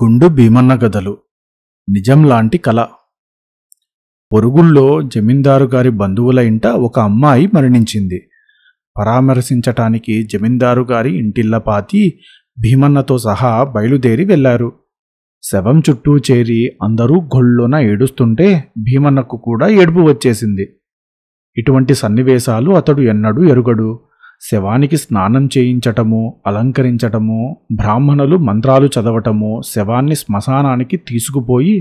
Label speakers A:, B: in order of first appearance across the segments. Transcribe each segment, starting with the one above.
A: గుండు భీమన్న గదలు నిజంలాంటి కళ పొరుగుల్లో జమీందారు గారి బంధువుల ఇంట ఒక అమ్మాయి మరణించింది పరామర్శించటానికి జమీందారు గారి ఇంటిల్లపాతి భీమన్నతో సహా బయలుదేరి వెళ్లారు శవం చుట్టూ చేరి అందరూ గొళ్ళున ఏడుస్తుంటే భీమన్నకు కూడా ఏడుపు వచ్చేసింది ఇటువంటి సన్నివేశాలు అతడు ఎన్నడూ ఎరుగడు శవానికి స్నానం చేయించటము అలంకరించటము బ్రాహ్మణులు మంత్రాలు చదవటము శవాన్ని శ్మశానానికి తీసుకుపోయి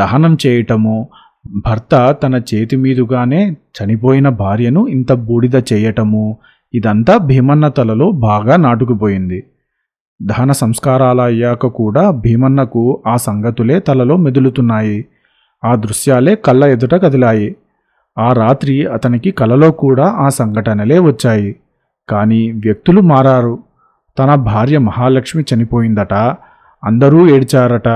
A: దహనం చేయటము భర్త తన చేతి మీదుగానే చనిపోయిన భార్యను ఇంత బూడిద చేయటము ఇదంతా భీమన్న తలలో బాగా నాటుకుపోయింది దహన సంస్కారాలు అయ్యాక కూడా భీమన్నకు ఆ సంగతులే తలలో మెదులుతున్నాయి ఆ దృశ్యాలే కళ్ళ ఎదుట కదిలాయి ఆ రాత్రి అతనికి కలలో కూడా ఆ సంఘటనలే వచ్చాయి కానీ వ్యక్తులు మారారు తన భార్య మహాలక్ష్మి చనిపోయిందట అందరూ ఏడ్చారట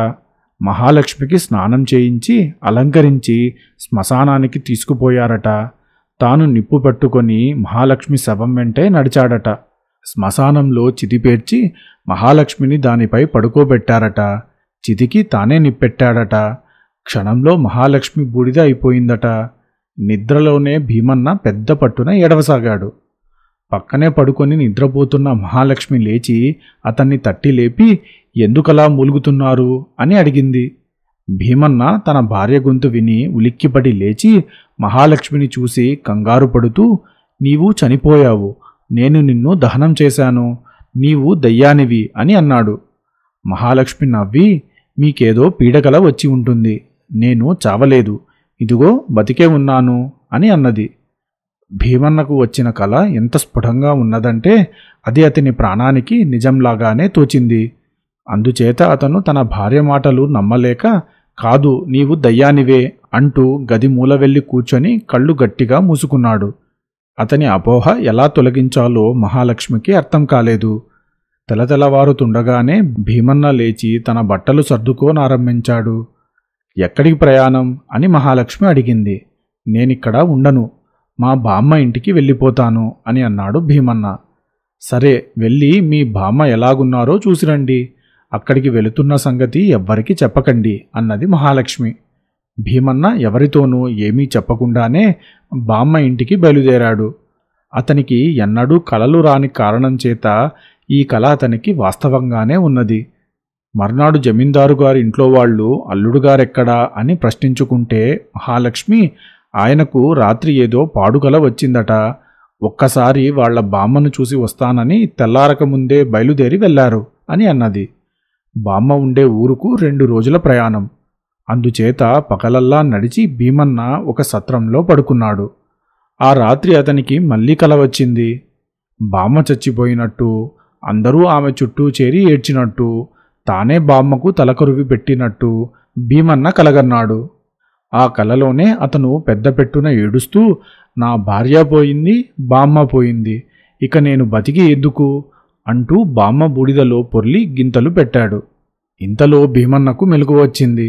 A: మహాలక్ష్మికి స్నానం చేయించి అలంకరించి శ్మశానానికి తీసుకుపోయారట తాను నిప్పు పట్టుకొని మహాలక్ష్మి శవం వెంటే నడిచాడట శ్మశానంలో చితిపేర్చి మహాలక్ష్మిని దానిపై పడుకోబెట్టారట చితికి తానే నిప్పెట్టాడట క్షణంలో మహాలక్ష్మి బూడిద అయిపోయిందట నిద్రలోనే భీమన్న పెద్ద పట్టున ఎడవసాగాడు పక్కనే పడుకొని నిద్రపోతున్న మహాలక్ష్మి లేచి అతన్ని తట్టి లేపి ఎందుకలా మూలుగుతున్నారు అని అడిగింది భీమన్న తన భార్య గొంతు విని ఉలిక్కిపడి లేచి మహాలక్ష్మిని చూసి కంగారు పడుతూ నీవు చనిపోయావు నేను నిన్ను దహనం చేశాను నీవు దయ్యానివి అని అన్నాడు మహాలక్ష్మి నవ్వి మీకేదో పీడకల వచ్చి ఉంటుంది నేను చావలేదు ఇదిగో బతికే ఉన్నాను అని అన్నది భీమన్నకు వచ్చిన కళ ఎంత స్ఫుటంగా ఉన్నదంటే అది అతని ప్రాణానికి నిజంలాగానే తోచింది అందుచేత అతను తన భార్య మాటలు నమ్మలేక కాదు నీవు దయ్యానివే అంటూ గది మూల వెళ్ళి కూర్చొని కళ్ళు గట్టిగా మూసుకున్నాడు అతని అపోహ ఎలా తొలగించాలో మహాలక్ష్మికి అర్థం కాలేదు తెలతెలవారుతుండగానే భీమన్న లేచి తన బట్టలు సర్దుకోనారంభించాడు ఎక్కడికి ప్రయాణం అని మహాలక్ష్మి అడిగింది నేనిక్కడ ఉండను మా బామ్మ ఇంటికి వెళ్ళిపోతాను అని అన్నాడు భీమన్న సరే వెళ్ళి మీ బామ్మ ఎలాగున్నారో చూసిరండి అక్కడికి వెళుతున్న సంగతి ఎవ్వరికీ చెప్పకండి అన్నది మహాలక్ష్మి భీమన్న ఎవరితోనూ ఏమీ చెప్పకుండానే బామ్మ ఇంటికి బయలుదేరాడు అతనికి ఎన్నడూ కలలు రాని కారణం చేత ఈ కళ అతనికి వాస్తవంగానే ఉన్నది మర్నాడు జమీందారు గారి ఇంట్లో వాళ్ళు అల్లుడు అని ప్రశ్నించుకుంటే మహాలక్ష్మి ఆయనకు రాత్రి ఏదో పాడుకల వచ్చిందట ఒక్కసారి వాళ్ల బామ్మను చూసి వస్తానని తెల్లారకముందే బయలుదేరి వెళ్లారు అని అన్నది బామ్మ ఉండే ఊరుకు రెండు రోజుల ప్రయాణం అందుచేత పగలల్లా నడిచి భీమన్న ఒక సత్రంలో పడుకున్నాడు ఆ రాత్రి అతనికి మళ్ళీ కల వచ్చింది బామ్మ చచ్చిపోయినట్టు అందరూ ఆమె చుట్టూ చేరి ఏడ్చినట్టు తానే బామ్మకు తలకరువి పెట్టినట్టు భీమన్న కలగన్నాడు ఆ కలలోనే అతను పెద్ద పెట్టున ఏడుస్తూ నా భార్య పోయింది బామ్మ పోయింది ఇక నేను బతికి ఎందుకు అంటూ బామ్మ బూడిదలో పొర్లి గింతలు పెట్టాడు ఇంతలో భీమన్నకు మెలకు వచ్చింది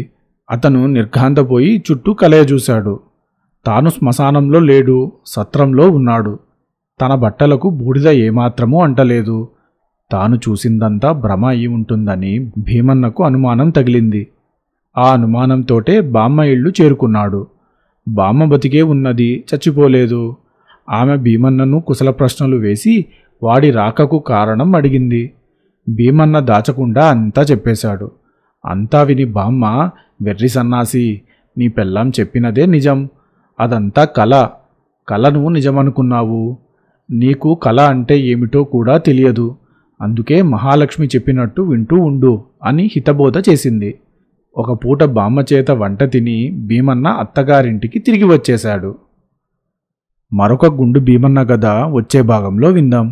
A: అతను నిర్ఘాంతపోయి చుట్టూ కలయజూశాడు తాను శ్మశానంలో లేడు సత్రంలో ఉన్నాడు తన బట్టలకు బూడిద ఏమాత్రమూ అంటలేదు తాను చూసిందంతా భ్రమ అయి ఉంటుందని భీమన్నకు అనుమానం తగిలింది ఆ అనుమానంతోటే బామ్మ ఇళ్ళు చేరుకున్నాడు బామ్మ బతికే ఉన్నది చచ్చిపోలేదు ఆమె భీమన్నను కుశల ప్రశ్నలు వేసి వాడి రాకకు కారణం అడిగింది భీమన్న దాచకుండా అంతా చెప్పేశాడు అంతా విని బామ్మ వెర్రి సన్నాసి నీ పెళ్ళాం చెప్పినదే నిజం అదంతా కళ కళను నిజమనుకున్నావు నీకు కళ అంటే ఏమిటో కూడా తెలియదు అందుకే మహాలక్ష్మి చెప్పినట్టు వింటూ ఉండు అని హితబోధ చేసింది ఒక పూట బామ్మ చేత వంట తిని భీమన్న అత్తగారింటికి తిరిగి వచ్చేశాడు మరొక గుండు భీమన్న కథ వచ్చే భాగంలో విందాం